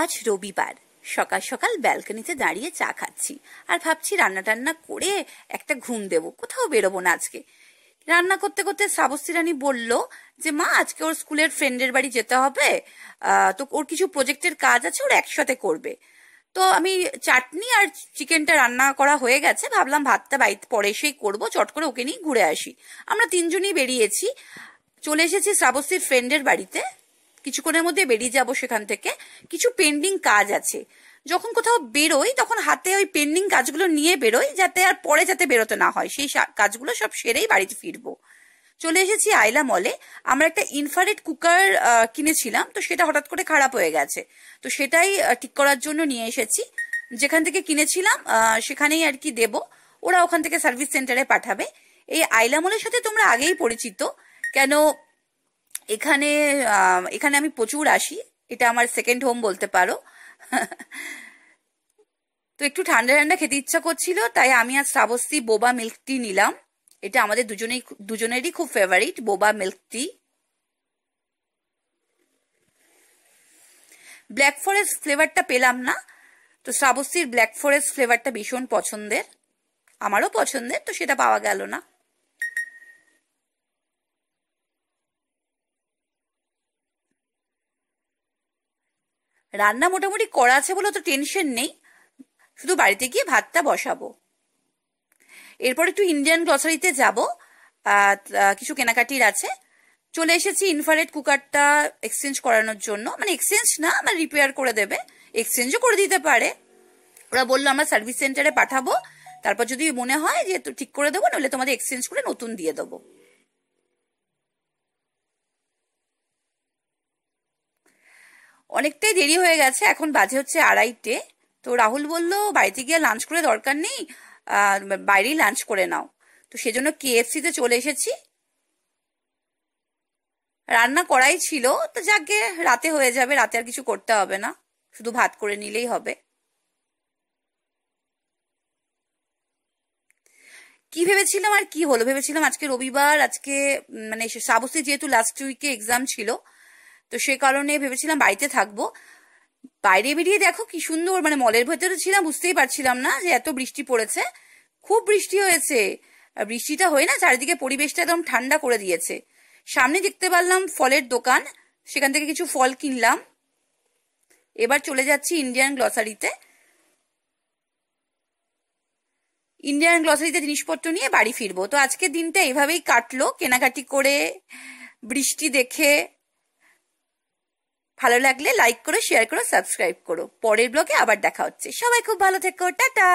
আজ রবিবার সকাল সকাল ব্যালকনিতে দাঁড়িয়ে চা খাচ্ছি আর ভাবছি রান্না টান্না করে একটা ঘুম দেব কোথাও বেরোবো না আজকে রান্না করতে করতে শ্রাবস্তী রানী বলল যে মা আজকে ওর স্কুলের ফ্রেন্ডের বাড়ি যেতে হবে তো ওর কিছু প্রজেক্টের কাজ আছে ওর একসাথে করবে তো আমি চাটনি আর চিকেনটা রান্না করা হয়ে গেছে ভাবলাম ভাতটা বাড়িতে পরে এসেই করবো চট করে ওকে নিয়ে ঘুরে আসি আমরা তিনজনই বেরিয়েছি চলে এসেছি শ্রাবস্তীর ফ্রেন্ডের বাড়িতে কিছুক্ষণের মধ্যে বেরিয়ে যাব সেখান থেকে কিছু পেন্ডিং কাজ আছে যখন কোথাও বেরোই তখন হাতে ওই পেন্ডিং কাজগুলো নিয়ে বেরোই যাতে আর পরে যাতে বেরোতে না হয় সেই কাজগুলো সব সেরেই বাড়িতে ফিরবো চলে এসেছি আইলা মলে আমরা একটা ইনফারেট কুকার কিনেছিলাম তো সেটা হঠাৎ করে খারাপ হয়ে গেছে তো সেটাই ঠিক করার জন্য নিয়ে এসেছি যেখান থেকে কিনেছিলাম সেখানেই আর কি দেব ওরা ওখান থেকে সার্ভিস সেন্টারে পাঠাবে এই আইলা মলের সাথে তোমরা আগেই পরিচিত কেন এখানে এখানে আমি প্রচুর আসি এটা আমার সেকেন্ড হোম বলতে পারো তো একটু ঠান্ডা ঠান্ডা খেতে ইচ্ছা করছিল তাই আমি আজ শ্রাবস্তি বোবা মিল্ক টি নিলাম এটা আমাদের দুজনেই দুজনেরই খুব ফেভারিট বোবা মিল্ক টি ব্ল্যাক ফরেস্ট ফ্লেভারটা পেলাম না তো শ্রাবস্তির ব্ল্যাক ফরেস্ট ফ্লেভারটা ভীষণ পছন্দের আমারও পছন্দের তো সেটা পাওয়া গেল না রান্না মোটামুটি করা আছে বলে তো টেনশন নেই শুধু বাড়িতে গিয়ে ভাতটা বসাবো এরপর একটু ইন্ডিয়ান গ্রসারিতে যাব কিছু কেনাকাটির আছে চলে এসেছি ইনফারেট কুকারটা এক্সচেঞ্জ করানোর জন্য মানে এক্সচেঞ্জ না মানে রিপেয়ার করে দেবে এক্সচেঞ্জও করে দিতে পারে ওরা বললো আমরা সার্ভিস সেন্টারে পাঠাবো তারপর যদি মনে হয় যে ঠিক করে দেবো নাহলে তোমাদের এক্সচেঞ্জ করে নতুন দিয়ে দেবো অনেকটাই দেরি হয়ে গেছে এখন বাজে হচ্ছে আড়াইটে তো রাহুল বলল বাড়িতে গিয়ে লাঞ্চ করে দরকার নেই বাইরেই লাঞ্চ করে নাও তো সেজন্য কেএফসিতে চলে এসেছি রান্না করাই ছিল তো যাকে রাতে হয়ে যাবে রাতে আর কিছু করতে হবে না শুধু ভাত করে নিলেই হবে কি ভেবেছিলাম আর কি হলো ভেবেছিলাম আজকে রবিবার আজকে মানে সাবস্তি যেহেতু লাস্ট উইকে এক্সাম ছিল তো সে কারণে ভেবেছিলাম বাড়িতে থাকবো বাইরে বেরিয়ে দেখো কি সুন্দর মানে মলের ভেতরে ছিলাম বুঝতেই পারছিলাম না যে এত বৃষ্টি পড়েছে খুব বৃষ্টি হয়েছে বৃষ্টিটা হয়ে না চারিদিকে পরিবেশটা একদম ঠান্ডা করে দিয়েছে সামনে দেখতে পারলাম ফলের দোকান সেখান থেকে কিছু ফল কিনলাম এবার চলে যাচ্ছি ইন্ডিয়ান গ্লসারিতে ইন্ডিয়ান গ্লসারিতে জিনিসপত্র নিয়ে বাড়ি ফিরবো তো আজকের দিনটা এভাবেই কাটলো কেনাকাটি করে বৃষ্টি দেখে ভালো লাগলে লাইক করো শেয়ার করো সাবস্ক্রাইব করো পরের ব্লগে আবার দেখা হচ্ছে সবাই খুব ভালো থেকো টাটা